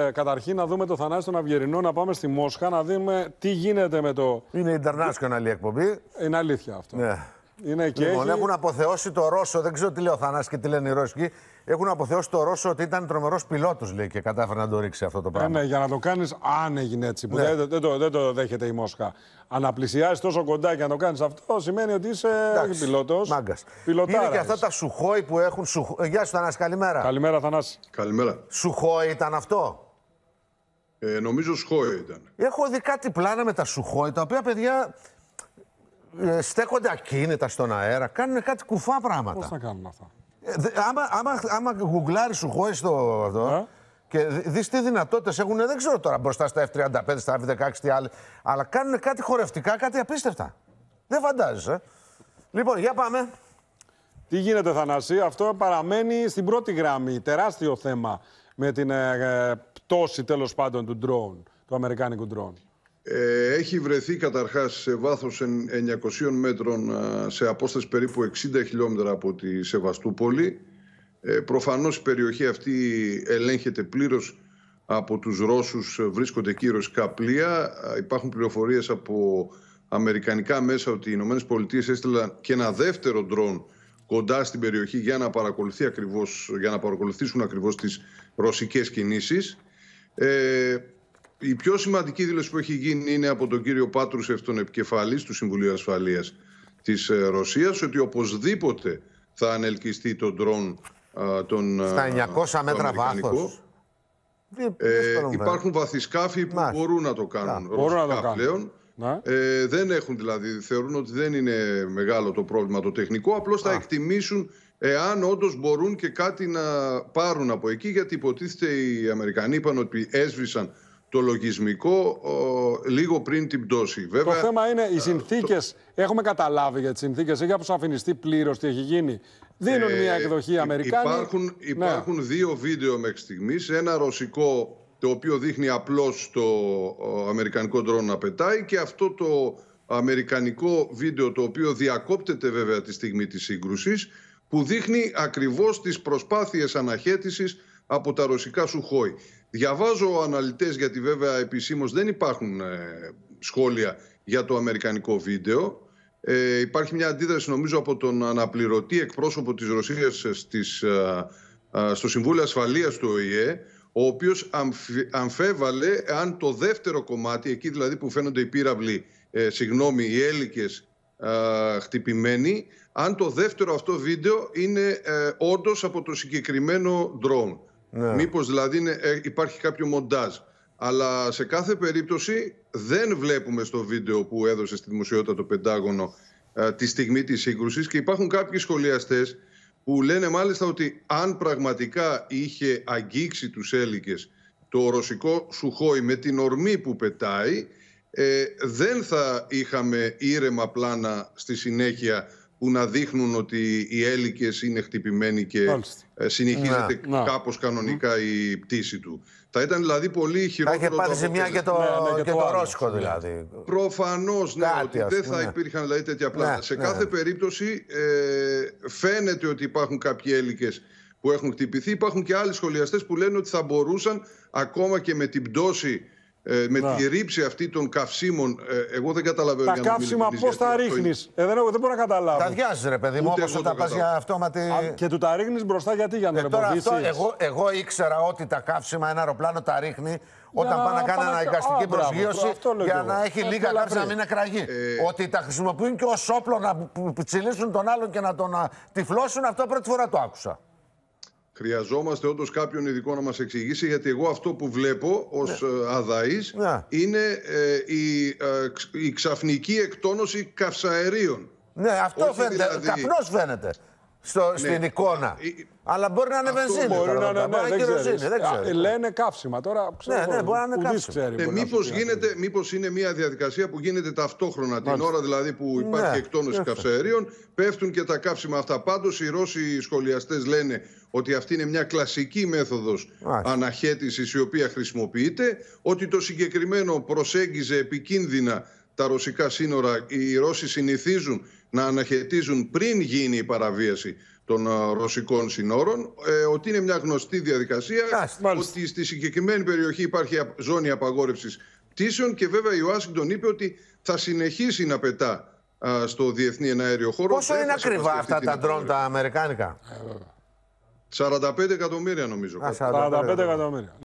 Ε, καταρχήν να δούμε το Θανάση τον Αυγερινό, να πάμε στη Μόσχα, να δούμε τι γίνεται με το... Είναι international η εκπομπή. Είναι αλήθεια αυτό. Ναι. Είναι και λοιπόν, έχουν αποθεώσει το Ρώσο, δεν ξέρω τι λέει ο Θανάσης και τι λένε οι Ρώσικοι, έχουν αποθεώσει το Ρώσο ότι ήταν τρομερός πιλότος, λέει, και κατάφερε να το ρίξει αυτό το ε, πράγμα. ναι, για να το κάνεις, αν έγινε έτσι, που ναι. δεν, το, δεν το δέχεται η Μόσχα. Αναπλησιάζει τόσο κοντά και να το κάνεις αυτό, σημαίνει ότι είσαι πιλότος. Μάγκας. Είναι και αυτά τα σουχόι που έχουν. Σουχ... Ε, γεια σου, Θανάση, καλημέρα. Καλημέρα, Θανάση. Καλημέρα. Σουχόι ήταν αυτό. Ε, νομίζω Σουχόι ήταν. Έχω δει κάτι πλάνα με τα Σουχόι, τα οποία παιδιά ε, στέκονται ακίνητα στον αέρα, κάνουν κάτι κουφά πράγματα. Πώς θα κάνουν αυτά. Ε, δε, άμα, άμα, άμα γουγκλάρεις Σουχόι στο αυτό, ε. και δεις τι δυνατότητες έχουν, δεν ξέρω τώρα μπροστά στα F35, στα F16, τι άλλο. Αλλά κάνουν κάτι χορευτικά, κάτι απίστευτα. Δεν φαντάζεσαι. Ε. Λοιπόν, για πάμε. Τι γίνεται, Θανασί, αυτό παραμένει στην πρώτη γραμμή. Τεράστιο θέμα με την ε, ε, πτώση τέλος πάντων του ντρόουν, του αμερικάνικου drone. Ε, έχει βρεθεί καταρχάς σε βάθος 900 μέτρων σε απόσταση περίπου 60 χιλιόμετρα από τη Σεβαστούπολη. Ε, προφανώς η περιοχή αυτή ελέγχεται πλήρως από τους Ρώσους, βρίσκονται εκεί ρωσικά πλοία. Υπάρχουν πληροφορίες από αμερικανικά μέσα ότι οι Ηνωμένες Πολιτείες έστειλαν και ένα δεύτερο ντρόν κοντά στην περιοχή για να, παρακολουθεί ακριβώς, για να παρακολουθήσουν ακριβώς τις ρωσικές κινήσεις. Ε, η πιο σημαντική δήλωση που έχει γίνει είναι από τον κύριο Πάτρουσεφ, τον επικεφαλής του Συμβουλίου Ασφαλείας της ε, Ρωσίας, ότι οπωσδήποτε θα ανελκυστεί τον ντρόν τον Στα 900 μέτρα βάθος. Ε, υπάρχουν βαθισκάφοι που Μάλιστα. μπορούν να το κάνουν. Ρωσικά πλέον. Ε, δεν έχουν δηλαδή, θεωρούν ότι δεν είναι μεγάλο το πρόβλημα το τεχνικό, Απλώς θα εκτιμήσουν εάν όντως μπορούν και κάτι να πάρουν από εκεί, γιατί υποτίθεται οι Αμερικανοί είπαν ότι έσβησαν το λογισμικό ο, λίγο πριν την πτώση. Βέβαια, το θέμα είναι οι ε, συνθήκες. Έχουμε καταλάβει για τις συνθήκες. Έχει αποσαφινιστεί πλήρως τι έχει γίνει. Δίνουν ε, μια εκδοχή Αμερικάνοι. Υπάρχουν, ναι. υπάρχουν δύο βίντεο μέχρι στιγμής. Ένα ρωσικό το οποίο δείχνει απλώς το αμερικανικό ντρόν να πετάει και αυτό το αμερικανικό βίντεο το οποίο διακόπτεται βέβαια τη στιγμή της σύγκρουσης που δείχνει ακριβώς τις προσπάθειες αναχέτησης από τα ρωσικά Σουχόη. Διαβάζω αναλυτές γιατί βέβαια επισήμως δεν υπάρχουν ε, σχόλια για το αμερικανικό βίντεο. Ε, υπάρχει μια αντίδραση νομίζω από τον αναπληρωτή εκπρόσωπο της Ρωσίας ε, στις, ε, στο Συμβούλιο Ασφαλείας του ΟΗΕ ο οποίος αμφέβαλε αν το δεύτερο κομμάτι, εκεί δηλαδή που φαίνονται οι πύραυλοι, ε, συγγνώμη, οι έλικες ε, χτυπημένοι, αν το δεύτερο αυτό βίντεο είναι ε, όντως από το συγκεκριμένο drone. Ναι. Μήπως δηλαδή ε, υπάρχει κάποιο μοντάζ. Αλλά σε κάθε περίπτωση δεν βλέπουμε στο βίντεο που έδωσε στη δημοσιότητα το Πεντάγωνο ε, τη στιγμή της σύγκρουσης και υπάρχουν κάποιοι σχολιαστές που λένε μάλιστα ότι αν πραγματικά είχε αγγίξει τους έλικες το ρωσικό Σουχόι με την ορμή που πετάει, ε, δεν θα είχαμε ήρεμα πλάνα στη συνέχεια που να δείχνουν ότι οι έλικες είναι χτυπημένοι και ε, συνεχίζεται να, ναι. κάπως κανονικά η πτήση του. Θα ήταν δηλαδή πολύ χειρότερο... Θα είχε πάθει ζημιά και το, ναι, ναι, το, Ρώσικο ναι. δηλαδή. Προφανώς, ναι, Κάτι, ότι δεν θα ναι. υπήρχαν δηλαδή, τέτοια πλάνα. Σε κάθε περίπτωση ε, φαίνεται ότι υπάρχουν κάποιοι έλικες που έχουν χτυπηθεί. Υπάρχουν και άλλοι σχολιαστές που λένε ότι θα μπορούσαν ακόμα και με την πτώση ε, με τη ρήψη αυτή των καυσίμων, ε, εγώ δεν καταλαβαίνω. Τα καύσιμα πώ τα ρίχνει. Ε, δεν, δεν μπορώ να καταλάβω. Τα διάζει, ρε παιδί μου, όπω τα πας για αυτόματη. Α, και του τα ρίχνεις μπροστά γιατί για να ε, τώρα αυτό, εγώ, εγώ ήξερα ότι τα καύσιμα ένα αεροπλάνο τα ρίχνει όταν πάνε να κάνει αναγκαστική προσγείωση για να έχει ε, λίγα καύσιμα να μην εκραγεί. Ότι τα χρησιμοποιούν και ως όπλο να τσιλήσουν τον άλλον και να τον τυφλώσουν, αυτό πρώτη φορά το άκουσα. Χρειαζόμαστε όντως κάποιον ειδικό να μας εξηγήσει, γιατί εγώ αυτό που βλέπω ως ναι. Ε, αδαής ναι. είναι ε, η, ε, η ξαφνική εκτόνωση καυσαερίων. Ναι, αυτό Όχι φαίνεται. Δηλαδή... φαίνεται στο, ναι. στην εικόνα. Ε, ε, Αλλά μπορεί να είναι βενζίνη. Μπορεί να είναι ναι, ε, Λένε καύσιμα τώρα. Ξέρω, ναι, ναι, μπορεί να είναι καύσιμα. Ναι, ναι. είναι μια διαδικασία που γίνεται ταυτόχρονα την ώρα δηλαδή που υπάρχει ναι, εκτόνωση καυσαερίων. Πέφτουν και τα καύσιμα αυτά. Πάντως οι Ρώσοι σχολιαστές λένε ότι αυτή είναι μια κλασική μέθοδος αναχέτησης η οποία χρησιμοποιείται. Ότι το συγκεκριμένο προσέγγιζε επικίνδυνα τα ρωσικά σύνορα. Οι Ρώσοι συνηθίζουν να αναχαιτίζουν πριν γίνει η παραβίαση των ρωσικών συνόρων, ε, ότι είναι μια γνωστή διαδικασία, ότι στη συγκεκριμένη περιοχή υπάρχει ζώνη απαγόρευσης πτήσεων και βέβαια η Ουάσιγκτον είπε ότι θα συνεχίσει να πετά στο διεθνή εναέριο χώρο. Πόσο είναι ακριβά αυτά τα ντρόν τα αμερικάνικα. 45 εκατομμύρια νομίζω. Α, 45 εκατομμύρια.